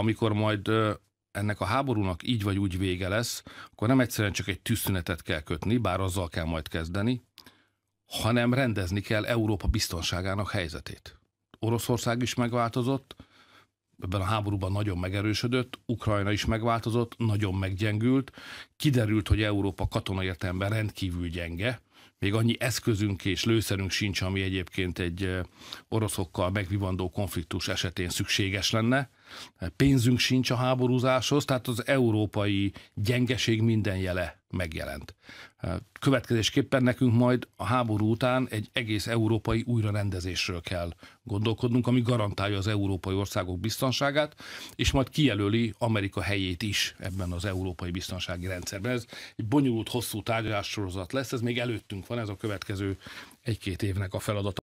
amikor majd ennek a háborúnak így vagy úgy vége lesz, akkor nem egyszerűen csak egy tűzszünetet kell kötni, bár azzal kell majd kezdeni, hanem rendezni kell Európa biztonságának helyzetét. Oroszország is megváltozott, ebben a háborúban nagyon megerősödött, Ukrajna is megváltozott, nagyon meggyengült, kiderült, hogy Európa katonai értelemben rendkívül gyenge, még annyi eszközünk és lőszerünk sincs, ami egyébként egy eh, oroszokkal megvivandó konfliktus esetén szükséges lenne. Pénzünk sincs a háborúzáshoz, tehát az európai gyengeség minden jele megjelent. Következésképpen nekünk majd a háború után egy egész európai újrarendezésről kell gondolkodnunk, ami garantálja az európai országok biztonságát, és majd kijelöli Amerika helyét is ebben az európai biztonsági rendszerben. Ez egy bonyolult, hosszú tárgyalássorozat lesz, ez még előttünk van, ez a következő egy-két évnek a feladata.